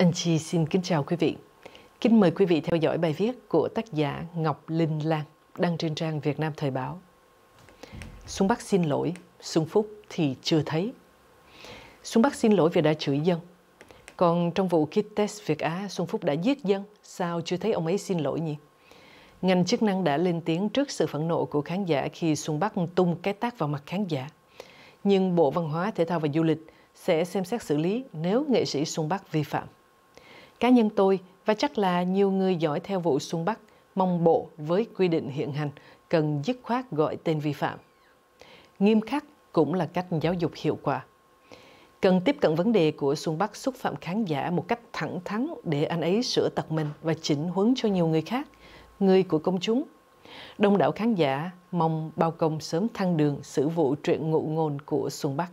Anh Chi xin kính chào quý vị. Kính mời quý vị theo dõi bài viết của tác giả Ngọc Linh Lan đăng trên trang Việt Nam Thời báo. Xuân Bắc xin lỗi, Xuân Phúc thì chưa thấy. Xuân Bắc xin lỗi vì đã chửi dân. Còn trong vụ kit test Việt Á, Xuân Phúc đã giết dân, sao chưa thấy ông ấy xin lỗi nhỉ? Ngành chức năng đã lên tiếng trước sự phẫn nộ của khán giả khi Xuân Bắc tung cái tác vào mặt khán giả. Nhưng Bộ Văn hóa, Thể thao và Du lịch sẽ xem xét xử lý nếu nghệ sĩ Xuân Bắc vi phạm. Cá nhân tôi và chắc là nhiều người giỏi theo vụ Xuân Bắc mong bộ với quy định hiện hành cần dứt khoát gọi tên vi phạm. Nghiêm khắc cũng là cách giáo dục hiệu quả. Cần tiếp cận vấn đề của Xuân Bắc xúc phạm khán giả một cách thẳng thắn để anh ấy sửa tật mình và chỉnh huấn cho nhiều người khác, người của công chúng. Đông đảo khán giả mong bao công sớm thăng đường xử vụ chuyện ngụ ngôn của Xuân Bắc.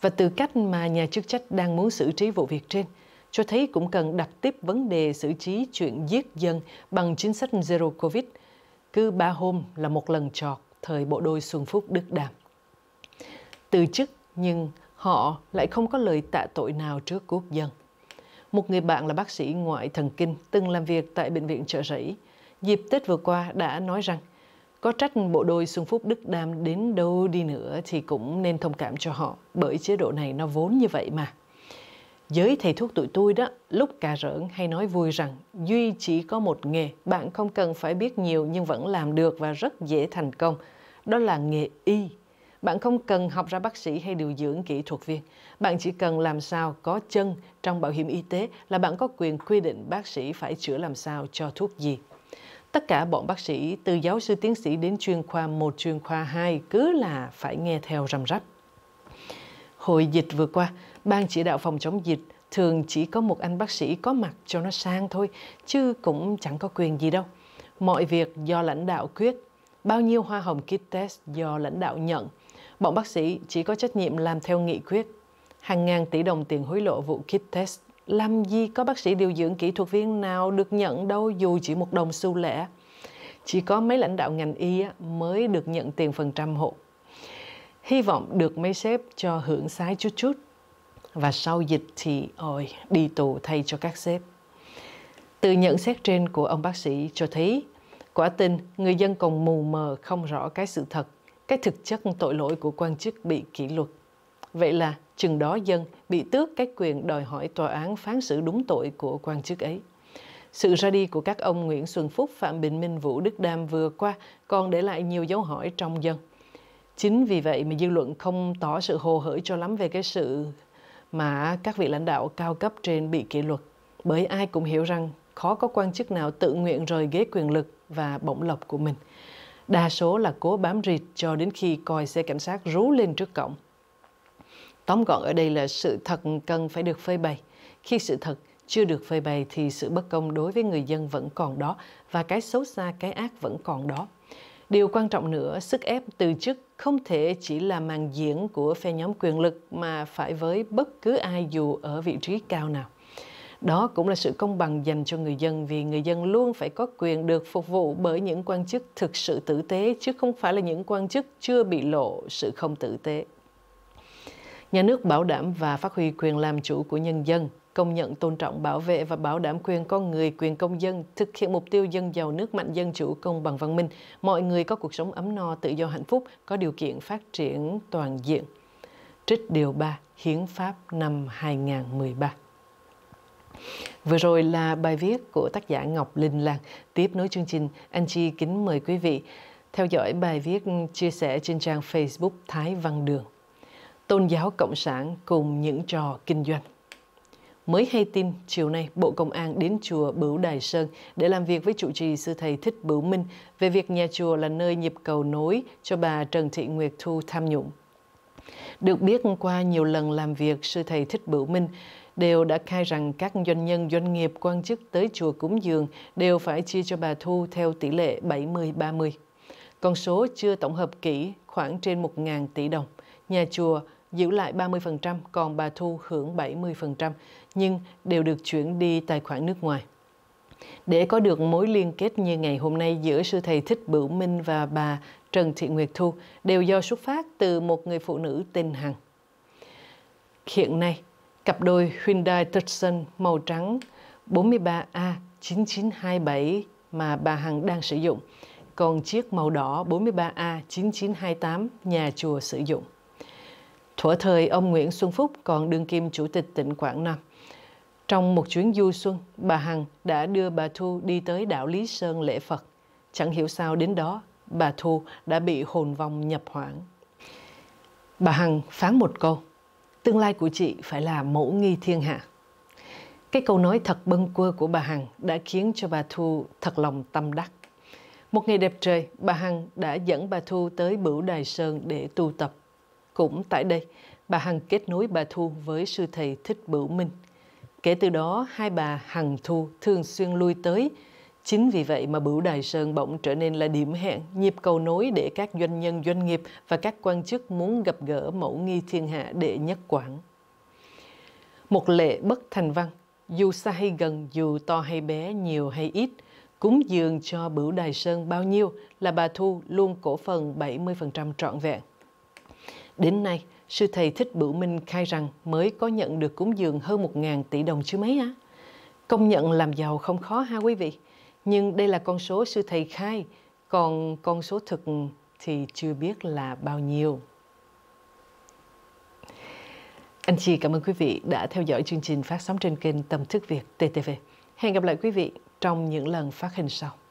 Và từ cách mà nhà chức trách đang muốn xử trí vụ việc trên – cho thấy cũng cần đặt tiếp vấn đề xử trí chuyện giết dân bằng chính sách Zero Covid. Cứ ba hôm là một lần trọt thời bộ đôi Xuân Phúc Đức Đàm. Từ chức nhưng họ lại không có lời tạ tội nào trước quốc dân. Một người bạn là bác sĩ ngoại thần kinh từng làm việc tại Bệnh viện Trợ Rẫy. Dịp Tết vừa qua đã nói rằng có trách bộ đôi Xuân Phúc Đức Đam đến đâu đi nữa thì cũng nên thông cảm cho họ bởi chế độ này nó vốn như vậy mà. Giới thầy thuốc tụi tôi đó, lúc cà rỡn hay nói vui rằng Duy chỉ có một nghề, bạn không cần phải biết nhiều nhưng vẫn làm được và rất dễ thành công. Đó là nghề y. Bạn không cần học ra bác sĩ hay điều dưỡng kỹ thuật viên. Bạn chỉ cần làm sao có chân trong bảo hiểm y tế là bạn có quyền quy định bác sĩ phải chữa làm sao cho thuốc gì. Tất cả bọn bác sĩ, từ giáo sư tiến sĩ đến chuyên khoa 1, chuyên khoa 2 cứ là phải nghe theo rầm rắp. Hồi dịch vừa qua, Ban chỉ đạo phòng chống dịch thường chỉ có một anh bác sĩ có mặt cho nó sang thôi, chứ cũng chẳng có quyền gì đâu. Mọi việc do lãnh đạo quyết, bao nhiêu hoa hồng kit test do lãnh đạo nhận. Bọn bác sĩ chỉ có trách nhiệm làm theo nghị quyết. Hàng ngàn tỷ đồng tiền hối lộ vụ kit test. Làm gì có bác sĩ điều dưỡng kỹ thuật viên nào được nhận đâu dù chỉ một đồng xu lẻ. Chỉ có mấy lãnh đạo ngành y mới được nhận tiền phần trăm hộ hy vọng được mấy sếp cho hưởng sái chút chút và sau dịch thì ôi đi tù thay cho các sếp. Từ nhận xét trên của ông bác sĩ cho thấy, quả tin người dân còn mù mờ không rõ cái sự thật, cái thực chất tội lỗi của quan chức bị kỷ luật. Vậy là chừng đó dân bị tước cái quyền đòi hỏi tòa án phán xử đúng tội của quan chức ấy. Sự ra đi của các ông Nguyễn Xuân Phúc, Phạm Bình Minh, Vũ Đức Đam vừa qua còn để lại nhiều dấu hỏi trong dân chính vì vậy mà dư luận không tỏ sự hồ hởi cho lắm về cái sự mà các vị lãnh đạo cao cấp trên bị kỷ luật bởi ai cũng hiểu rằng khó có quan chức nào tự nguyện rời ghế quyền lực và bổng lộc của mình đa số là cố bám rịt cho đến khi coi xe cảnh sát rú lên trước cổng tóm gọn ở đây là sự thật cần phải được phơi bày khi sự thật chưa được phơi bày thì sự bất công đối với người dân vẫn còn đó và cái xấu xa cái ác vẫn còn đó Điều quan trọng nữa, sức ép từ chức không thể chỉ là màn diễn của phe nhóm quyền lực mà phải với bất cứ ai dù ở vị trí cao nào. Đó cũng là sự công bằng dành cho người dân vì người dân luôn phải có quyền được phục vụ bởi những quan chức thực sự tử tế chứ không phải là những quan chức chưa bị lộ sự không tử tế. Nhà nước bảo đảm và phát huy quyền làm chủ của nhân dân công nhận tôn trọng bảo vệ và bảo đảm quyền con người, quyền công dân, thực hiện mục tiêu dân giàu nước mạnh dân chủ công bằng văn minh, mọi người có cuộc sống ấm no, tự do hạnh phúc, có điều kiện phát triển toàn diện. Trích điều 3 Hiến pháp năm 2013. Vừa rồi là bài viết của tác giả Ngọc Linh Lan. Tiếp nối chương trình, anh Chi kính mời quý vị theo dõi bài viết chia sẻ trên trang Facebook Thái Văn Đường. Tôn giáo Cộng sản cùng những trò kinh doanh mới hay tin chiều nay Bộ Công an đến chùa Bửu Đài Sơn để làm việc với trụ trì sư thầy Thích Bửu Minh về việc nhà chùa là nơi nhịp cầu nối cho bà Trần Thị Nguyệt Thu tham nhũng. Được biết qua nhiều lần làm việc, sư thầy Thích Bửu Minh đều đã khai rằng các doanh nhân, doanh nghiệp, quan chức tới chùa cúng dường đều phải chia cho bà Thu theo tỷ lệ 70-30. Con số chưa tổng hợp kỹ khoảng trên 1.000 tỷ đồng. Nhà chùa giữ lại 30%, còn bà Thu hưởng 70%, nhưng đều được chuyển đi tài khoản nước ngoài. Để có được mối liên kết như ngày hôm nay giữa sư thầy Thích Bửu Minh và bà Trần Thị Nguyệt Thu đều do xuất phát từ một người phụ nữ tên Hằng. Hiện nay, cặp đôi Hyundai Tucson màu trắng 43A9927 mà bà Hằng đang sử dụng, còn chiếc màu đỏ 43A9928 nhà chùa sử dụng. Thuở thời ông Nguyễn Xuân Phúc còn đương kim chủ tịch tỉnh Quảng Nam. Trong một chuyến du xuân, bà Hằng đã đưa bà Thu đi tới đảo Lý Sơn lễ Phật. Chẳng hiểu sao đến đó, bà Thu đã bị hồn vong nhập hoảng. Bà Hằng phán một câu, tương lai của chị phải là mẫu nghi thiên hạ. Cái câu nói thật bâng quơ của bà Hằng đã khiến cho bà Thu thật lòng tâm đắc. Một ngày đẹp trời, bà Hằng đã dẫn bà Thu tới Bửu Đài Sơn để tu tập cũng tại đây, bà Hằng kết nối bà Thu với sư thầy Thích Bửu Minh. Kể từ đó, hai bà Hằng Thu thường xuyên lui tới. Chính vì vậy mà Bửu Đài Sơn bỗng trở nên là điểm hẹn, nhịp cầu nối để các doanh nhân doanh nghiệp và các quan chức muốn gặp gỡ mẫu nghi thiên hạ để nhất quảng. Một lệ bất thành văn, dù xa hay gần, dù to hay bé, nhiều hay ít, cúng dường cho Bửu Đài Sơn bao nhiêu là bà Thu luôn cổ phần 70% trọn vẹn. Đến nay, sư thầy Thích Bửu Minh khai rằng mới có nhận được cúng dường hơn 1.000 tỷ đồng chứ mấy á. Công nhận làm giàu không khó ha quý vị. Nhưng đây là con số sư thầy khai, còn con số thực thì chưa biết là bao nhiêu. Anh chị cảm ơn quý vị đã theo dõi chương trình phát sóng trên kênh Tâm Thức Việt TTV. Hẹn gặp lại quý vị trong những lần phát hình sau.